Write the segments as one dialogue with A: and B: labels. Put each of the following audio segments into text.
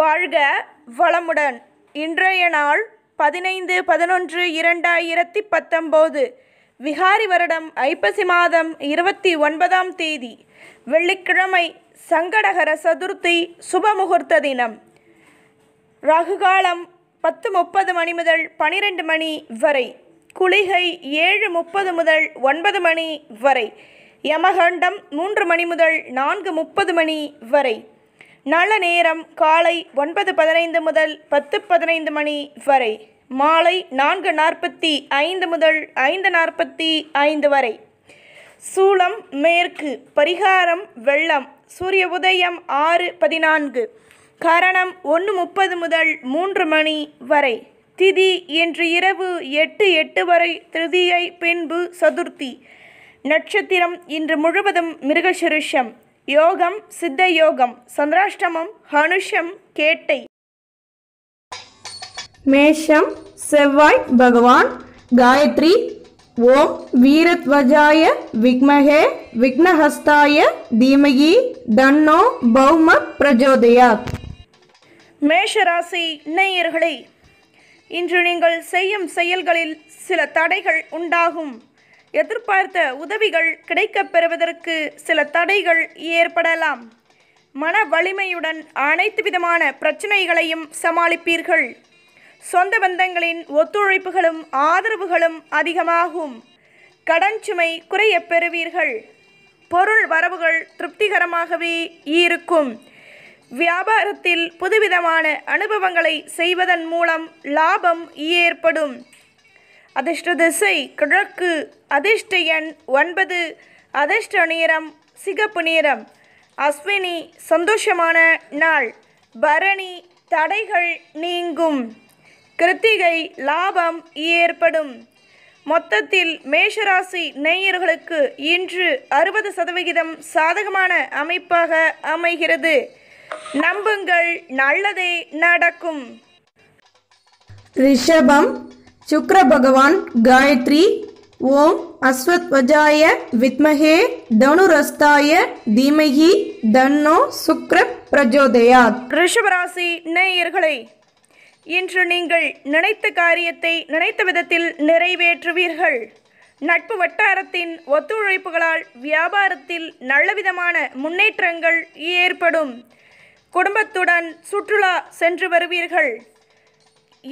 A: வாழ்க வளமுடன் இன்றைய நாள் பதினைந்து பதினொன்று இரண்டாயிரத்தி பத்தொம்போது விகாரி வருடம் ஐப்பசி மாதம் இருபத்தி ஒன்பதாம் தேதி வெள்ளிக்கிழமை சங்கடகர சதுர்த்தி சுபமுகூர்த்த தினம் ராகுகாலம் பத்து முப்பது மணி முதல் பனிரெண்டு மணி வரை குளிகை ஏழு முப்பது முதல் ஒன்பது மணி வரை யமகண்டம் மூன்று மணி முதல் நான்கு முப்பது மணி வரை நல்ல நேரம் காலை ஒன்பது பதினைந்து முதல் பத்து பதினைந்து மணி வரை மாலை நான்கு நாற்பத்தி ஐந்து முதல் ஐந்து நாற்பத்தி ஐந்து வரை சூளம் மேற்கு பரிகாரம் வெள்ளம் சூரிய உதயம் ஆறு பதினான்கு கரணம் ஒன்று முப்பது முதல் மூன்று மணி வரை திதி இன்று இரவு எட்டு எட்டு வரை திருதியை பின்பு சதுர்த்தி நட்சத்திரம் இன்று முழுவதும் மிருகசிருஷம் யோகம் சித்த யோகம் சந்திராஷ்டமம் ஹனுஷம் கேட்டை மேஷம் செவ்வாய் பகவான் காயத்ரி ஓம் வீரத்வஜாய விக்மகே விக்னஹஸ்தாய தீமகி தன்னோ பௌம பிரஜோதயா மேஷராசி நேயர்களே இன்று நீங்கள் செய்யும் செயல்களில் சில தடைகள் உண்டாகும் எதிர்பார்த்த உதவிகள் கிடைக்கப் பெறுவதற்கு சில தடைகள் ஏற்படலாம் மன வலிமையுடன் அனைத்து விதமான பிரச்சனைகளையும் சமாளிப்பீர்கள் சொந்த பந்தங்களின் ஒத்துழைப்புகளும் ஆதரவுகளும் அதிகமாகும் கடன் சுமை குறைய பெறுவீர்கள் பொருள் வரவுகள் திருப்திகரமாகவே இருக்கும் வியாபாரத்தில் புதுவிதமான அனுபவங்களை செய்வதன் மூலம் லாபம் ஏற்படும் அதிர்ஷ்ட திசை கிழக்கு அதிர்ஷ்ட எண் ஒன்பது அதிர்ஷ்ட நேரம் சிகப்பு நேரம் அஸ்வினி சந்தோஷமான நாள் பரணி தடைகள் நீங்கும் கிருத்திகை லாபம் ஏற்படும் மொத்தத்தில் மேஷராசி நேயர்களுக்கு இன்று அறுபது சதவிகிதம் சாதகமான அமைப்பாக அமைகிறது நம்புங்கள் நல்லதே நடக்கும் ரிஷபம் சுக்ர பகவான் காயத்ரி ஓம் அஸ்வத்வஜாய வித்மகே தனுரஸ்தாய தீமகி தன்னோ சுக்ர பிரஜோதயா ரிஷபராசி நேயர்களை இன்று நீங்கள் நினைத்த காரியத்தை நினைத்த விதத்தில் நிறைவேற்றுவீர்கள் நட்பு வட்டாரத்தின் ஒத்துழைப்புகளால் வியாபாரத்தில் நல்லவிதமான முன்னேற்றங்கள் ஏற்படும் குடும்பத்துடன் சுற்றுலா சென்று வருவீர்கள்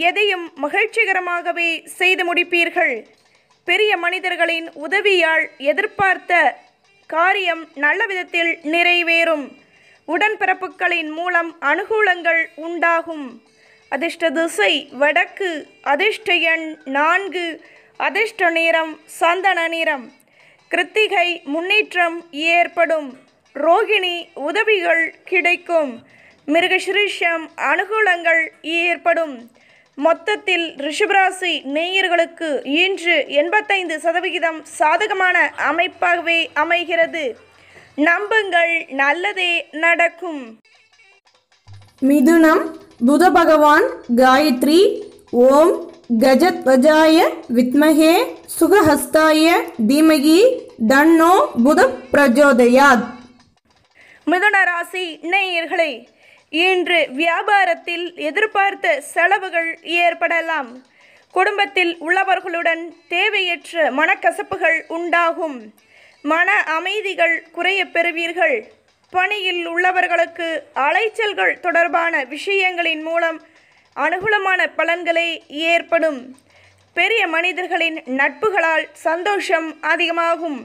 A: எதையும் மகிழ்ச்சிகரமாகவே செய்து முடிப்பீர்கள் பெரிய மனிதர்களின் உதவியால் எதிர்பார்த்த காரியம் நல்ல விதத்தில் நிறைவேறும் உடன்பிறப்புகளின் மூலம் அனுகூலங்கள் உண்டாகும் அதிர்ஷ்ட திசை வடக்கு அதிர்ஷ்ட எண் நான்கு அதிர்ஷ்ட நிறம் சந்தன நிறம் கிருத்திகை முன்னேற்றம் ஏற்படும் ரோகிணி உதவிகள் கிடைக்கும் மிருகசிருஷம் அனுகூலங்கள் ஏற்படும் மொத்தத்தில் ரிஷபராசி நேயர்களுக்கு இன்று எண்பத்தைந்து சதவிகிதம் சாதகமான அமைப்பாகவே அமைகிறது நம்புங்கள் நல்லதே நடக்கும் மிதுனம் புத பகவான் காயத்ரி ஓம் கஜத்வஜாய வித்மகே சுகஹஸ்தாய தீமகி தன்னோ புத பிரஜோதயாத் மிதுன ராசி நேயர்களே இன்று வியாபாரத்தில் எதிர்பார்த்த செலவுகள் ஏற்படலாம் குடும்பத்தில் உள்ளவர்களுடன் தேவையற்ற மனக்கசப்புகள் உண்டாகும் மன அமைதிகள் குறைய பெறுவீர்கள் பணியில் உள்ளவர்களுக்கு அலைச்சல்கள் தொடர்பான விஷயங்களின் மூலம் அனுகூலமான பலன்களே ஏற்படும் பெரிய மனிதர்களின் நட்புகளால் சந்தோஷம் அதிகமாகும்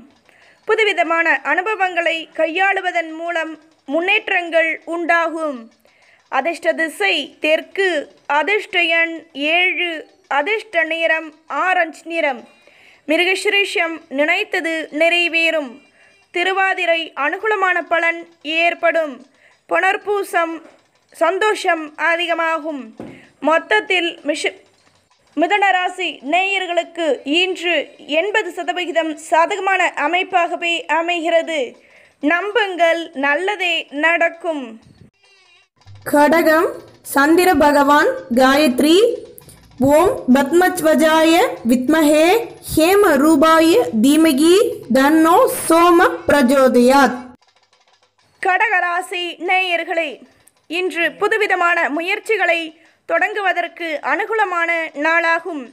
A: புதுவிதமான அனுபவங்களை கையாளுவதன் மூலம் முன்னேற்றங்கள் உண்டாகும் அதிர்ஷ்ட திசை தெற்கு அதிர்ஷ்ட எண் ஏழு அதிர்ஷ்ட நிறம் ஆரஞ்சு நிறம் மிருகசிரேஷம் நினைத்தது நிறைவேறும் திருவாதிரை அனுகூலமான பலன் ஏற்படும் புனர்பூசம் சந்தோஷம் அதிகமாகும் மொத்தத்தில் மிஷு மிதனராசி நேயர்களுக்கு இன்று எண்பது சதவிகிதம் சாதகமான அமைப்பாகவே அமைகிறது நம்புங்கள் நல்லதே நடக்கும் கடகம் சந்திர பகவான் காயத்ரி ஓம் பத்மஸ்வஜாய வித்மஹே ஹேம ரூபாய தீமகி தன்னோ சோம பிரஜோதயாத் கடகராசி நேயர்களே இன்று புதுவிதமான முயற்சிகளை தொடங்குவதற்கு அனுகூலமான நாளாகும்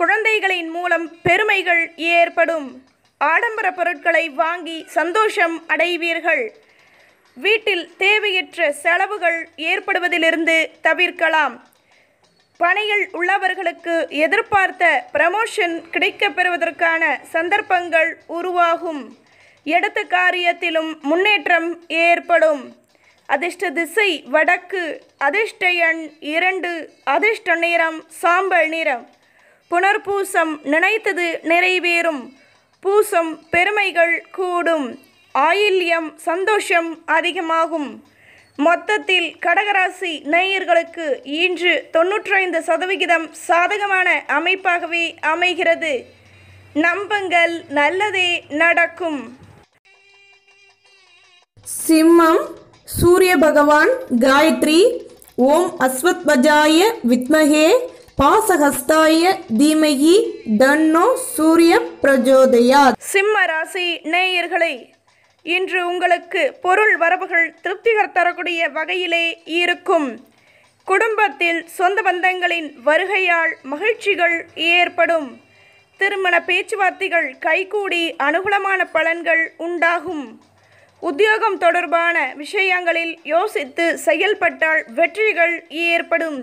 A: குழந்தைகளின் மூலம் பெருமைகள் ஏற்படும் ஆடம்பர பொருட்களை வாங்கி சந்தோஷம் அடைவீர்கள் வீட்டில் தேவையற்ற செலவுகள் ஏற்படுவதிலிருந்து தவிர்க்கலாம் பணியில் உள்ளவர்களுக்கு எதிர்பார்த்த ப்ரமோஷன் கிடைக்கப்பெறுவதற்கான சந்தர்ப்பங்கள் உருவாகும் எடுத்த காரியத்திலும் முன்னேற்றம் ஏற்படும் அதிர்ஷ்ட திசை வடக்கு அதிர்ஷ்ட எண் இரண்டு அதிர்ஷ்ட நிறம் சாம்பல் நிறம் புனர்பூசம் நினைத்தது நிறைவேறும் பூசம் பெருமைகள் கூடும் ஆயில்யம் சந்தோஷம் அதிகமாகும் மொத்தத்தில் கடகராசி நேயர்களுக்கு இன்று தொன்னூற்றைந்து சதவிகிதம் சாதகமான அமைப்பாகவே அமைகிறது நம்பங்கள் நல்லதே நடக்கும் சிம்மம் சூரிய பகவான் காயத்ரி ஓம் அஸ்வத் பஜாய வித்மகே பாசஹஸ்தாய தீமகி தன்னோ சூரிய பிரஜோதயா சிம்ம ராசி நேயர்களை இன்று உங்களுக்கு பொருள் வரவுகள் திருப்திகர் தரக்கூடிய வகையிலே இருக்கும் குடும்பத்தில் சொந்த பந்தங்களின் வருகையால் மகிழ்ச்சிகள் ஏற்படும் திருமண பேச்சுவார்த்தைகள் கைகூடி அனுகூலமான பலன்கள் உண்டாகும் உத்தியோகம் தொடர்பான விஷயங்களில் யோசித்து செயல்பட்டால் வெற்றிகள் ஏற்படும்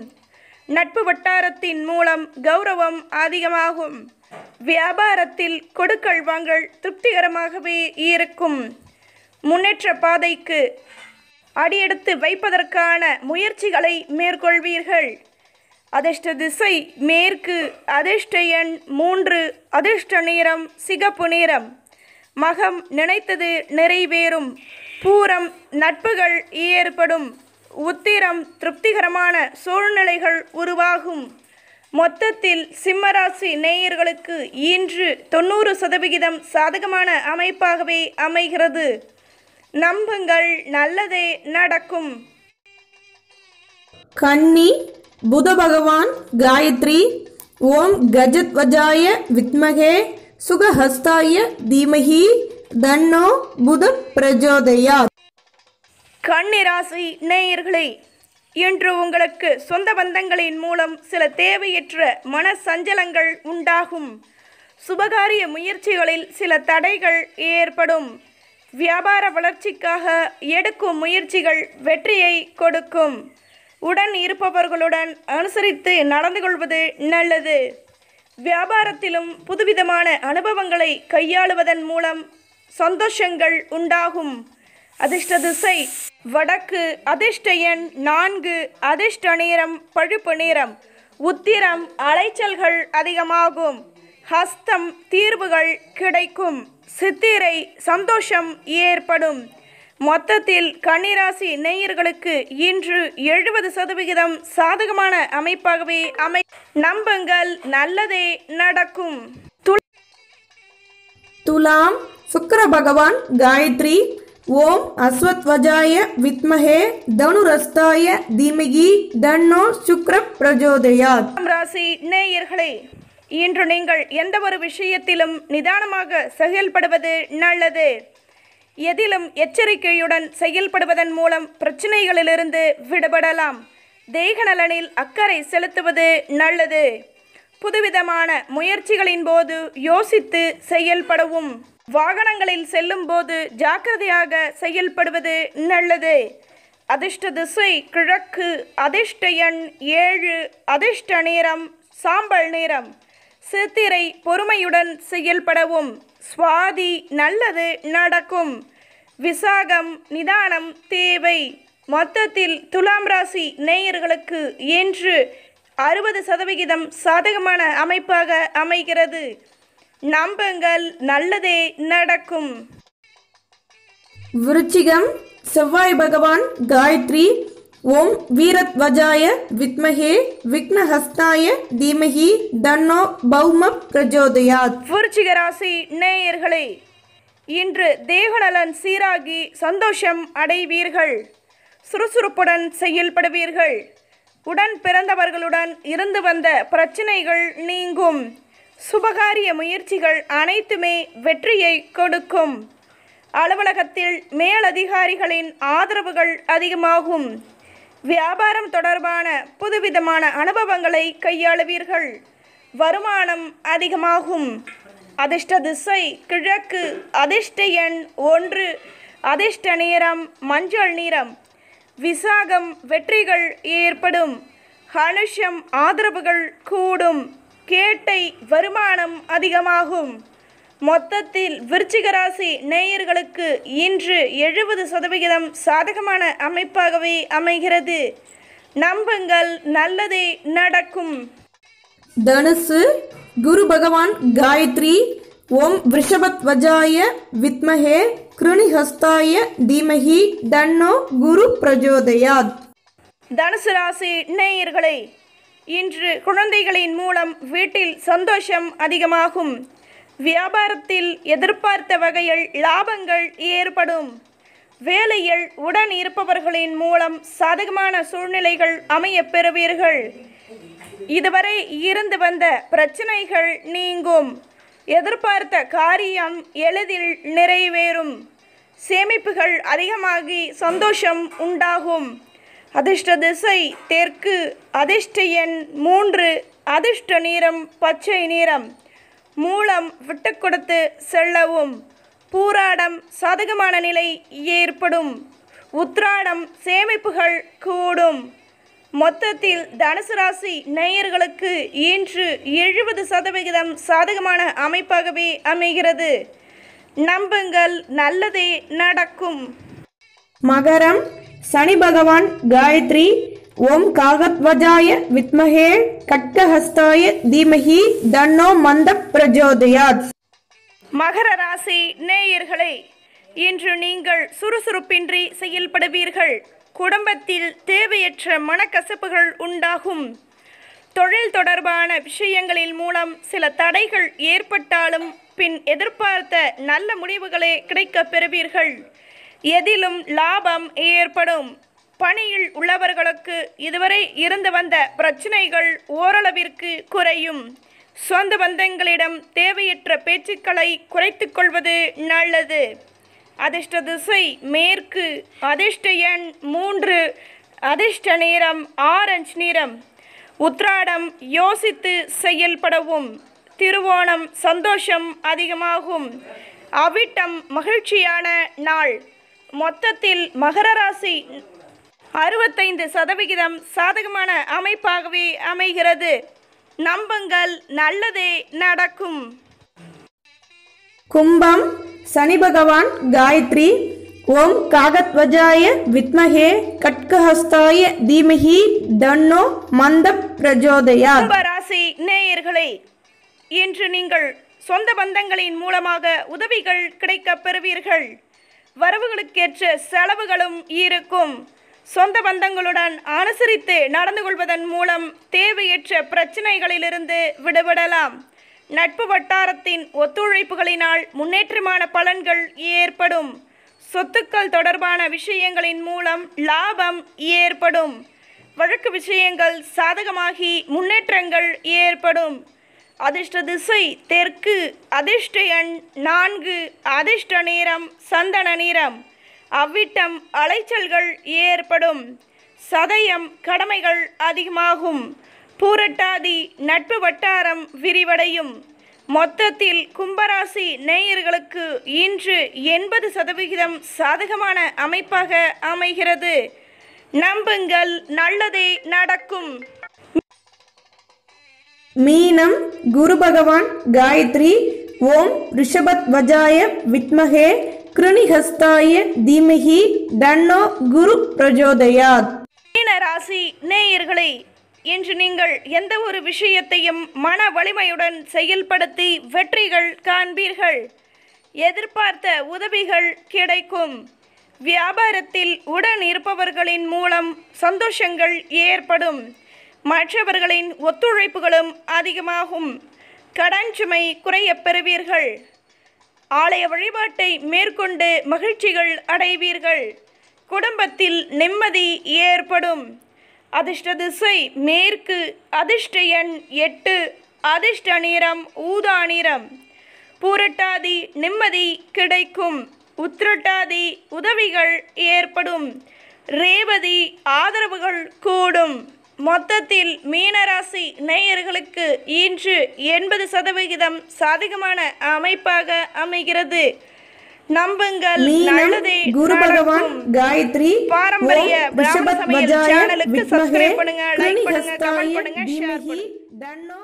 A: நட்பு வட்டாரத்தின் மூலம் கௌரவம் அதிகமாகும் வியாபாரத்தில் கொடுக்கல் வாங்கல் திருப்திகரமாகவே இருக்கும் முன்னேற்ற பாதைக்கு அடியெடுத்து வைப்பதற்கான முயற்சிகளை மேற்கொள்வீர்கள் அதிர்ஷ்ட திசை மேற்கு அதிர்ஷ்ட எண் மூன்று அதிர்ஷ்ட நேரம் சிகப்பு நிறம் மகம் நினைத்தது நிறைவேறும் பூரம் நட்புகள் ஏற்படும் உத்திரம் திருப்திகரமான சூழ்நிலைகள் உருவாகும் மொத்தத்தில் சிம்மராசி நேயர்களுக்கு இன்று தொண்ணூறு சதவிகிதம் சாதகமான அமைப்பாகவே அமைகிறது நம்புங்கள் நல்லதே நடக்கும் கன்னி புத பகவான் காயத்ரி ஓம் கஜத்வஜாய வித்மகே சுகஹஸ்தாய தீமகி தன்னோ புத பிரஜோதயா கண்ணிராசி நேயர்களே இன்று உங்களுக்கு சொந்த பந்தங்களின் மூலம் சில தேவையற்ற மன சஞ்சலங்கள் உண்டாகும் சுபகாரிய முயற்சிகளில் சில தடைகள் ஏற்படும் வியாபார வளர்ச்சிக்காக எடுக்கும் முயற்சிகள் வெற்றியை கொடுக்கும் உடன் இருப்பவர்களுடன் அனுசரித்து நடந்து கொள்வது நல்லது வியாபாரத்திலும் புதுவிதமான அனுபவங்களை கையாளுவதன் மூலம் சந்தோஷங்கள் உண்டாகும் அதிர்ஷ்ட திசை வடக்கு அதிர்ஷ்ட எண் நான்கு அதிர்ஷ்ட நேரம் பழுப்பு நேரம் உத்திரம் அலைச்சல்கள் அதிகமாகும் ஹஸ்தம் தீர்வுகள் கிடைக்கும் சித்திரை சந்தோஷம் ஏற்படும் மொத்தத்தில் கன்னிராசி நேயர்களுக்கு இன்று எழுபது சதவிகிதம் சாதகமான அமைப்பாகவே அமை நம்புங்கள் நல்லதே நடக்கும் துலாம் சுக்கர பகவான் காயத்ரி ஓம் அஸ்வத்வஜாய வித்மஹே தனுரஸ்தாய தீமகி தன்னோ சுக்ர பிரஜோதயா ராசி நேயர்களே இன்று நீங்கள் எந்த ஒரு விஷயத்திலும் நிதானமாக செயல்படுவது நல்லது எதிலும் எச்சரிக்கையுடன் செயல்படுவதன் மூலம் பிரச்சனைகளிலிருந்து விடுபடலாம் தேக நலனில் அக்கறை செலுத்துவது நல்லது புதுவிதமான முயற்சிகளின் போது யோசித்து செயல்படவும் வாகனங்களில் செல்லும் போது ஜாக்கிரதையாக செயல்படுவது நல்லது அதிர்ஷ்ட திசை கிழக்கு அதிர்ஷ்ட எண் ஏழு அதிர்ஷ்ட நேரம் சாம்பல் நேரம் சித்திரை பொறுமையுடன் செயல்படவும் சுவாதி நல்லது நடக்கும் விசாகம் நிதானம் தேவை மொத்தத்தில் துலாம் ராசி நேயர்களுக்கு என்று அறுபது சதவிகிதம் சாதகமான அமைப்பாக அமைகிறது நம்புங்கள் நல்லதே நடக்கும் விருச்சிகம் செவ்வாய் பகவான் காயத்ரி ஓம் வஜாய வித்மகே விக்னஹஸ்தாய தீமகி தன்னோ பௌம பிரஜோதயாத் விருச்சிக ராசி நேயர்களே இன்று தேகநலன் சீராகி சந்தோஷம் அடைவீர்கள் சுறுசுறுப்புடன் செயல்படுவீர்கள் உடன் பிறந்தவர்களுடன் இருந்து வந்த பிரச்சனைகள் நீங்கும் சுபகாரிய முயற்சிகள் அனைத்துமே வெற்றியை கொடுக்கும் அலுவலகத்தில் மேலதிகாரிகளின் ஆதரவுகள் அதிகமாகும் வியாபாரம் தொடர்பான புதுவிதமான அனுபவங்களை கையாளுவீர்கள் வருமானம் அதிகமாகும் அதிர்ஷ்ட திசை கிழக்கு அதிர்ஷ்ட எண் ஒன்று அதிர்ஷ்ட நேரம் மஞ்சள் நிறம் விசாகம் வெற்றிகள் ஏற்படும் ஹனுஷம் ஆதரவுகள் கூடும் கேட்டை வருமானம் அதிகமாகும் மொத்தத்தில் விருச்சிக ராசி நேயர்களுக்கு இன்று எழுபது சதவிகிதம் சாதகமான அமைப்பாகவே அமைகிறது நம்புங்கள் நல்லதே நடக்கும் தனுசு குரு பகவான் காயத்ரி ஓம் ரிஷபத் வஜாய வித்மஹே கிருணிஹஸ்தாய தீமஹி தன்னோ குரு பிரஜோதயாத் தனுசு ராசி நேயர்களை இன்று குழந்தைகளின் மூலம் வீட்டில் சந்தோஷம் அதிகமாகும் வியாபாரத்தில் எதிர்பார்த்த வகையில் லாபங்கள் ஏற்படும் வேலையில் உடன் இருப்பவர்களின் மூலம் சாதகமான சூழ்நிலைகள் அமைய பெறுவீர்கள் இதுவரை இருந்து வந்த பிரச்சனைகள் நீங்கும் எதிர்பார்த்த காரியம் எளிதில் நிறைவேறும் சேமிப்புகள் அதிகமாகி சந்தோஷம் உண்டாகும் அதிர்ஷ்ட திசை தெற்கு அதிர்ஷ்ட எண் மூன்று அதிர்ஷ்ட நீரம் பச்சை நிறம் மூலம் விட்டு கொடுத்து செல்லவும் பூராடம் சாதகமான நிலை ஏற்படும் உத்ராடம் சேமிப்புகள் கூடும் மொத்தத்தில் தனுசு ராசி நேயர்களுக்கு இன்று எழுபது சதவிகிதம் சாதகமான அமைப்பாகவே அமைகிறது நம்புங்கள் நல்லதே நடக்கும் மகரம் சனி பகவான் காயத்ரி ஓம் காகத்வஜாய வித்மகே கட்கஹஸ்தாய தீமஹி தன்னோ மந்த பிரஜோதயாத் மகர ராசி நேயர்களே இன்று நீங்கள் சுறுசுறுப்பின்றி செயல்படுவீர்கள் குடும்பத்தில் தேவையற்ற மனக்கசப்புகள் உண்டாகும் தொழில் தொடர்பான விஷயங்களின் மூலம் சில தடைகள் ஏற்பட்டாலும் பின் எதிர்பார்த்த நல்ல முடிவுகளே கிடைக்கப் பெறுவீர்கள் எதிலும் லாபம் ஏற்படும் பணியில் உள்ளவர்களுக்கு இதுவரை இருந்து வந்த பிரச்சனைகள் ஓரளவிற்கு குறையும் சொந்த பந்தங்களிடம் தேவையற்ற பேச்சுக்களை குறைத்து கொள்வது நல்லது அதிர்ஷ்ட திசை மேற்கு அதிர்ஷ்ட எண் மூன்று அதிர்ஷ்ட நேரம் ஆரஞ்சு நிறம் உத்ராடம் யோசித்து செயல்படவும் திருவோணம் சந்தோஷம் அதிகமாகும் அவிட்டம் மகிழ்ச்சியான நாள் மொத்தத்தில் மகர ராசி அறுபத்தைந்து சதவிகிதம் சாதகமான அமைப்பாகவே அமைகிறது நம்புங்கள் நல்லதே நடக்கும் கும்பம் சனி பகவான் காயத்ரி ஓம் காகத்வஜாய வித்மகே கட்கஹஸ்தாய தீமகி தன்னோ மந்த பிரஜோதயா கும்பராசி நேயர்களே இன்று நீங்கள் சொந்த பந்தங்களின் மூலமாக உதவிகள் கிடைக்கப் பெறுவீர்கள் வரவுகளுக்கேற்ற செலவுகளும் இருக்கும் சொந்த பந்தங்களுடன் அனுசரித்து நடந்து கொள்வதன் மூலம் தேவையற்ற பிரச்சனைகளிலிருந்து விடுபடலாம் நட்பு வட்டாரத்தின் ஒத்துழைப்புகளினால் முன்னேற்றமான பலன்கள் ஏற்படும் சொத்துக்கள் தொடர்பான விஷயங்களின் மூலம் லாபம் ஏற்படும் வழக்கு விஷயங்கள் சாதகமாகி முன்னேற்றங்கள் ஏற்படும் அதிர்ஷ்ட திசை தெற்கு அதிர்ஷ்ட எண் நான்கு அதிர்ஷ்ட நேரம் சந்தன நிறம் அவ்விட்டம் அலைச்சல்கள் ஏற்படும் சதயம் கடமைகள் அதிகமாகும் பூரட்டாதி நட்பு வட்டாரம் விரிவடையும் மொத்தத்தில் கும்பராசி நேயர்களுக்கு இன்று எண்பது சதவிகிதம் சாதகமான அமைப்பாக அமைகிறது நம்புங்கள் நல்லதே நடக்கும் மீனம் குரு பகவான் காயத்ரி ஓம் ரிஷபத் வஜாய வித்மகே கிருணிஹஸ்தாய தீமகி தன்னோ குரு பிரஜோதயாத் மீன ராசி நேயர்களே இன்று நீங்கள் எந்த ஒரு விஷயத்தையும் மன வலிமையுடன் செயல்படுத்தி வெற்றிகள் காண்பீர்கள் எதிர்பார்த்த உதவிகள் கிடைக்கும் வியாபாரத்தில் உடன் இருப்பவர்களின் மூலம் சந்தோஷங்கள் ஏற்படும் மற்றவர்களின் ஒத்துழைப்புகளும் அதிகமாகும் கடன் சுமை குறையப் பெறுவீர்கள் ஆலய வழிபாட்டை மேற்கொண்டு மகிழ்ச்சிகள் அடைவீர்கள் குடும்பத்தில் நிம்மதி ஏற்படும் அதிர்ஷ்ட திசை மேற்கு அதிர்ஷ்ட எண் எட்டு அதிர்ஷ்ட நிறம் ஊதா நிறம் பூரட்டாதி நிம்மதி கிடைக்கும் உத்திரட்டாதி உதவிகள் ஏற்படும் ரேவதி ஆதரவுகள் கூடும் மொத்தத்தில் மீனராசி நேயர்களுக்கு இன்று எண்பது சதவிகிதம் சாதகமான அமைப்பாக அமைகிறது நம்புங்கள் காயத்ரி பாரம்பரிய சேனலுக்கு சப்ஸ்கிரைப் பண்ணுங்க லைக் பண்ணுங்க கமெண்ட் பண்ணுங்க ஷேர் பண்ணுங்க